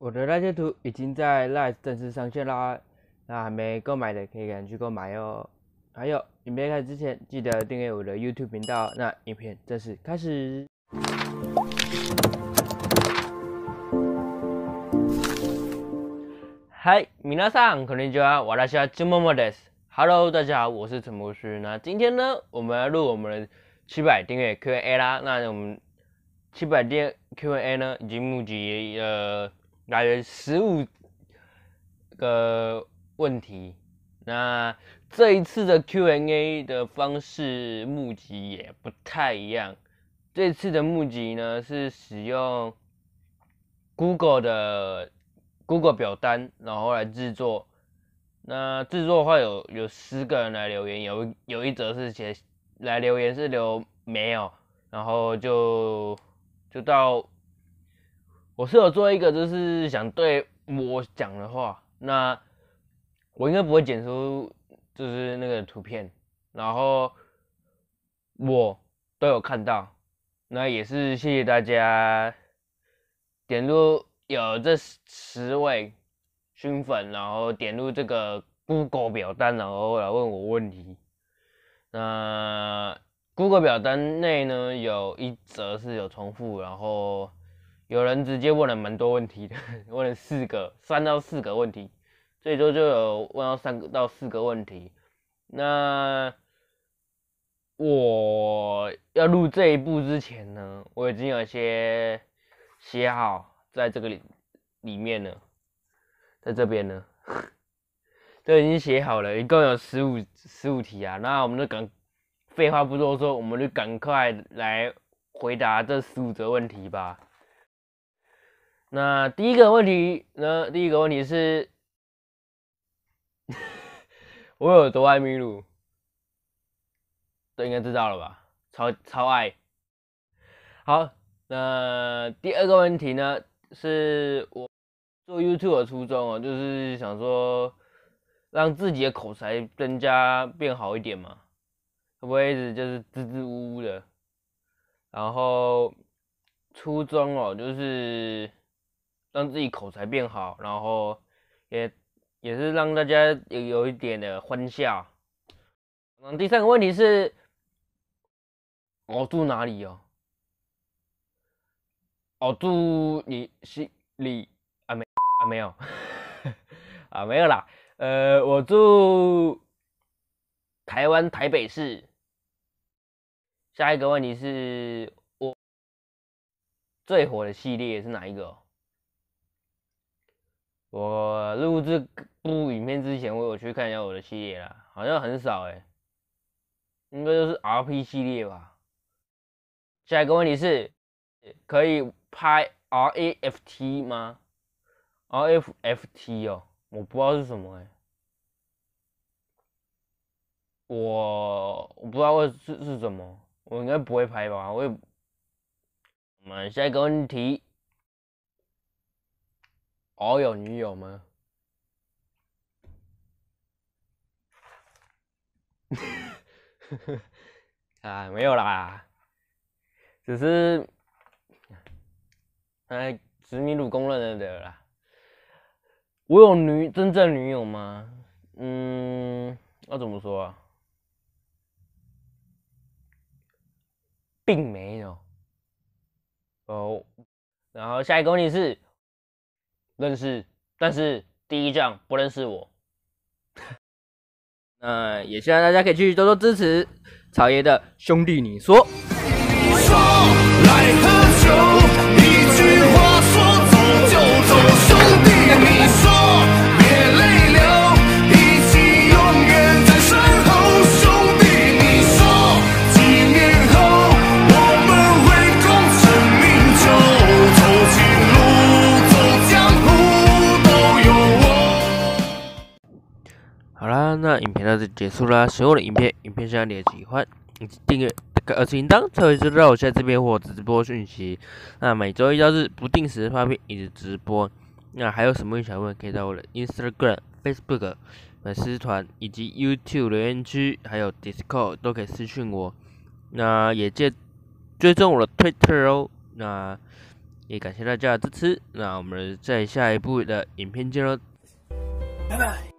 我的那些图已经在 l i v e 正式上线啦，那还没购买的可以赶紧去购买哦。还有，你别看之前记得订阅我的 YouTube 频道。那影片正式开始。嗨，米拉桑，ん里吉奥，我拉夏·朱莫莫德 Hello，大家好，我是陈博士。那今天呢，我们要录我们的七百订阅 Q&A 啦。那我们七百第 Q&A 呢，已经募集了。来源十五个问题。那这一次的 Q&A 的方式募集也不太一样。这次的募集呢是使用 Google 的 Google 表单，然后来制作。那制作的话有有十个人来留言，有有一则是写来留言是留没有，然后就就到。我是有做一个，就是想对我讲的话，那我应该不会剪出就是那个图片，然后我都有看到，那也是谢谢大家点入有这十位新粉，然后点入这个 Google 表单，然后来问我问题。那 Google 表单内呢，有一则是有重复，然后。有人直接问了蛮多问题的，问了四个三到四个问题，最多就有问到三个到四个问题。那我要录这一部之前呢，我已经有些写好在这个里面了，在这边呢，都已经写好了，一共有十五十五题啊。那我们就赶，废话不多说，我们就赶快来回答这十五则问题吧。那第一个问题呢？第一个问题是，我有多爱秘鲁？都应该知道了吧？超超爱。好，那第二个问题呢？是我做 YouTube 的初衷哦，就是想说，让自己的口才增加变好一点嘛，不会一直就是支支吾吾的。然后初衷哦，就是。让自己口才变好，然后也也是让大家有有一点的欢笑。嗯，第三个问题是，我住哪里哦？我住你心里啊没啊没有 啊没有啦。呃，我住台湾台北市。下一个问题是我最火的系列是哪一个？我录制部影片之前，我有去看一下我的系列啦，好像很少哎，应该就是 R P 系列吧。下一个问题是，可以拍 R A F T 吗？R F F T 哦，我不知道是什么哎，我我不知道会是是什么，我应该不会拍吧，我。也。我们下一个问题。我有女友吗？啊，没有啦，只是哎，殖民路公认的对了。我有女真正女友吗？嗯，要怎么说啊？并没有。哦，然后下一个问题是。认识，但是第一仗不认识我。嗯，也希望大家可以去多多支持草爷的兄弟，你说？好啦，那影片到这结束啦。喜欢我的影片，影片你点喜欢以及订阅二次应当，才会知道我在这边或直播讯息。那每周一到日不定时发片以及直播。那还有什么想问，可以到我的 Instagram、Facebook、粉丝团以及 YouTube 留言区，还有 Discord 都可以私讯我。那也借追踪我的 Twitter 哦。那也感谢大家的支持。那我们在下一部的影片见喽，拜拜。